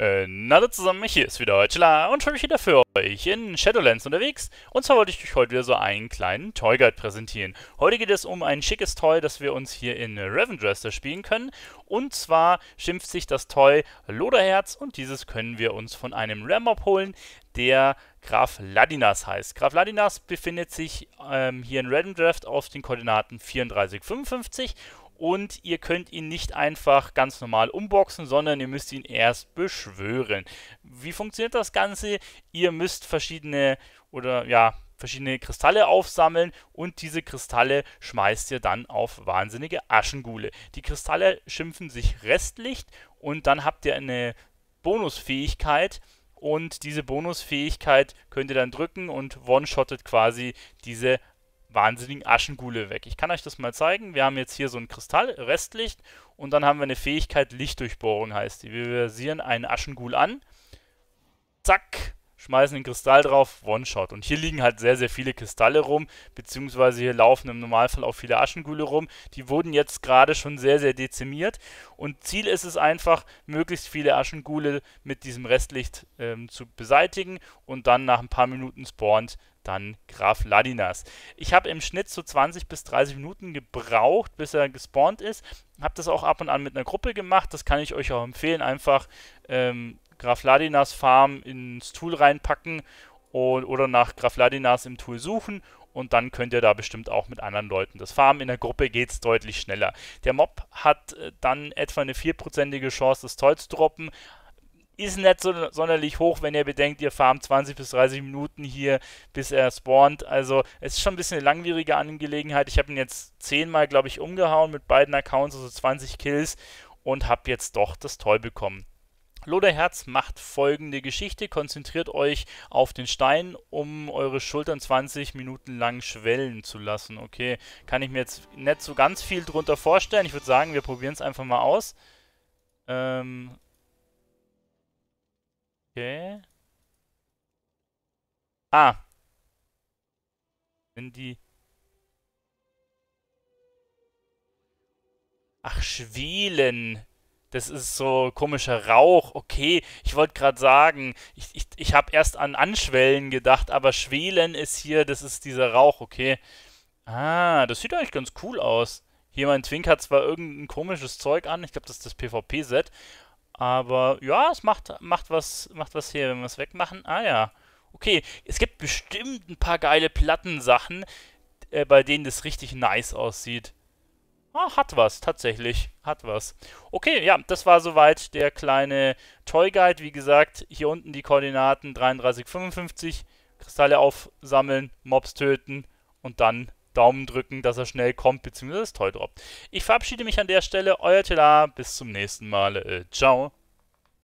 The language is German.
Äh, na zusammen, hier ist wieder Chilla und schon wieder für euch in Shadowlands unterwegs. Und zwar wollte ich euch heute wieder so einen kleinen Toy Guide präsentieren. Heute geht es um ein schickes Toy, das wir uns hier in Ravendrester spielen können. Und zwar schimpft sich das Toy Loderherz und dieses können wir uns von einem Ramob holen, der Graf Ladinas heißt. Graf Ladinas befindet sich ähm, hier in Ravendreft auf den Koordinaten 34, 55 und ihr könnt ihn nicht einfach ganz normal unboxen, sondern ihr müsst ihn erst beschwören. Wie funktioniert das Ganze? Ihr müsst verschiedene oder ja, verschiedene Kristalle aufsammeln und diese Kristalle schmeißt ihr dann auf wahnsinnige Aschengule. Die Kristalle schimpfen sich Restlicht und dann habt ihr eine Bonusfähigkeit und diese Bonusfähigkeit könnt ihr dann drücken und one-shottet quasi diese wahnsinnigen Aschengule weg. Ich kann euch das mal zeigen. Wir haben jetzt hier so ein Kristall, Restlicht, und dann haben wir eine Fähigkeit Lichtdurchbohrung heißt die. Wir versieren einen Aschengul an, zack, schmeißen den Kristall drauf, One-Shot. Und hier liegen halt sehr, sehr viele Kristalle rum, beziehungsweise hier laufen im Normalfall auch viele Aschengule rum. Die wurden jetzt gerade schon sehr, sehr dezimiert. Und Ziel ist es einfach, möglichst viele Aschengule mit diesem Restlicht ähm, zu beseitigen und dann nach ein paar Minuten spawnt dann Graf Ladinas. Ich habe im Schnitt so 20 bis 30 Minuten gebraucht, bis er gespawnt ist. Habe das auch ab und an mit einer Gruppe gemacht. Das kann ich euch auch empfehlen. Einfach ähm, Graf Ladinas Farm ins Tool reinpacken und, oder nach Graf Ladinas im Tool suchen und dann könnt ihr da bestimmt auch mit anderen Leuten das farmen. In der Gruppe geht es deutlich schneller. Der Mob hat äh, dann etwa eine 4%ige Chance, das Toll zu droppen, ist nicht so sonderlich hoch, wenn ihr bedenkt, ihr farmt 20 bis 30 Minuten hier, bis er spawnt. Also es ist schon ein bisschen eine langwierige Angelegenheit. Ich habe ihn jetzt 10 Mal, glaube ich, umgehauen mit beiden Accounts, also 20 Kills und habe jetzt doch das Toll bekommen. Loderherz macht folgende Geschichte. Konzentriert euch auf den Stein, um eure Schultern 20 Minuten lang schwellen zu lassen. Okay, kann ich mir jetzt nicht so ganz viel drunter vorstellen. Ich würde sagen, wir probieren es einfach mal aus. Ähm, Ah. Wenn die... Ach, Schwelen. Das ist so komischer Rauch. Okay, ich wollte gerade sagen, ich, ich, ich habe erst an Anschwellen gedacht, aber Schwelen ist hier, das ist dieser Rauch, okay. Ah, das sieht eigentlich ganz cool aus. Hier mein Twink hat zwar irgendein komisches Zeug an, ich glaube, das ist das PvP-Set, aber ja, es macht, macht, was, macht was hier, wenn wir es wegmachen. Ah ja, okay, es gibt bestimmt ein paar geile Plattensachen, äh, bei denen das richtig nice aussieht. Ah, hat was, tatsächlich. Hat was. Okay, ja, das war soweit der kleine Toy Guide. Wie gesagt, hier unten die Koordinaten 33, 55. Kristalle aufsammeln, Mobs töten und dann Daumen drücken, dass er schnell kommt, beziehungsweise das Toy droppt. Ich verabschiede mich an der Stelle. Euer Tela, Bis zum nächsten Mal. Äh, ciao.